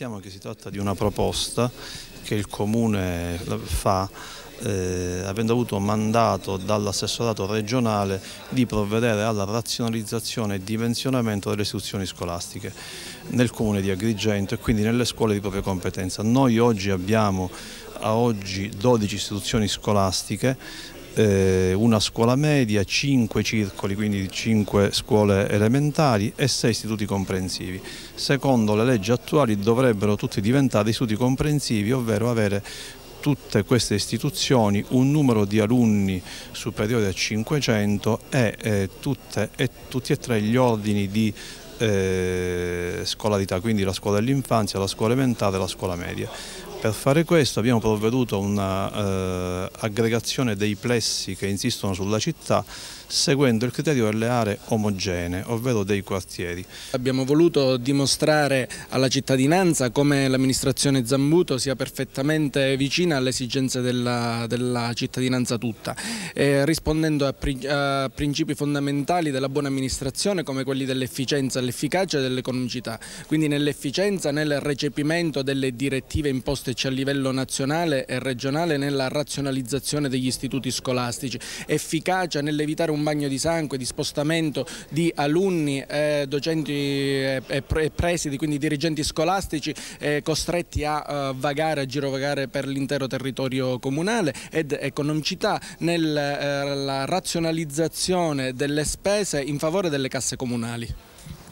Siamo che si tratta di una proposta che il Comune eh, fa eh, avendo avuto mandato dall'assessorato regionale di provvedere alla razionalizzazione e dimensionamento delle istituzioni scolastiche nel comune di Agrigento e quindi nelle scuole di propria competenza. Noi oggi abbiamo a oggi 12 istituzioni scolastiche eh, una scuola media, 5 circoli, quindi 5 scuole elementari e 6 istituti comprensivi. Secondo le leggi attuali dovrebbero tutti diventare istituti comprensivi, ovvero avere tutte queste istituzioni un numero di alunni superiore a 500 e, eh, tutte, e tutti e tre gli ordini di eh, scolarità, quindi la scuola dell'infanzia, la scuola elementare e la scuola media. Per fare questo abbiamo provveduto a un'aggregazione eh, dei plessi che insistono sulla città seguendo il criterio delle aree omogenee, ovvero dei quartieri. Abbiamo voluto dimostrare alla cittadinanza come l'amministrazione Zambuto sia perfettamente vicina alle esigenze della, della cittadinanza tutta, eh, rispondendo a, pri, a, principi fondamentali della buona amministrazione come quelli dell'efficienza, dell'efficacia e dell'economicità. Quindi nell'efficienza, nel recepimento delle direttive imposte portateci a livello nazionale e regionale nella razionalizzazione degli istituti scolastici, efficacia nell'evitare un bagno di sangue, di spostamento di alunni, eh, docenti e eh, presidi, quindi dirigenti scolastici eh, costretti a eh, vagare, a girovagare per l'intero territorio comunale ed economicità nella eh, razionalizzazione delle spese in favore delle casse comunali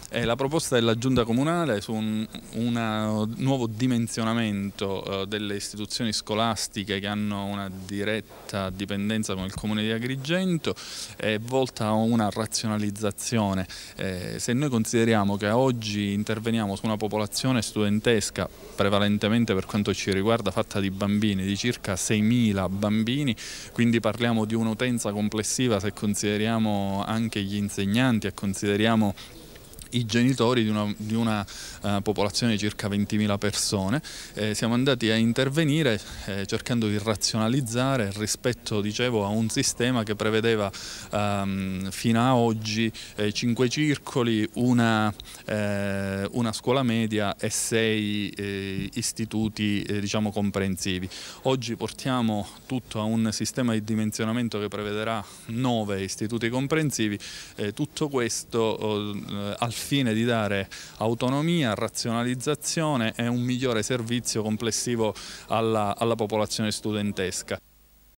è eh, la proposta della Giunta Comunale su un, un nuovo dimensionamento eh, delle istituzioni scolastiche che hanno una diretta dipendenza con il Comune di Agrigento è volta a una razionalizzazione. Eh, se noi consideriamo che oggi interveniamo su una popolazione studentesca prevalentemente per quanto ci riguarda fatta di bambini, di circa 6.000 bambini, quindi parliamo di un'utenza complessiva se consideriamo anche gli insegnanti e consideriamo i genitori di una, di una uh, popolazione di circa 20.000 persone. Eh, siamo andati a intervenire eh, cercando di razionalizzare rispetto dicevo, a un sistema che prevedeva um, fino a oggi eh, 5 circoli, una, eh, una, scuola media e 6 eh, istituti diciamo, comprensivi. Oggi portiamo tutto a un sistema di dimensionamento che prevederà 9 istituti comprensivi, tutto questo oh, al fine di dare autonomia, razionalizzazione e un migliore servizio complessivo alla, alla popolazione studentesca.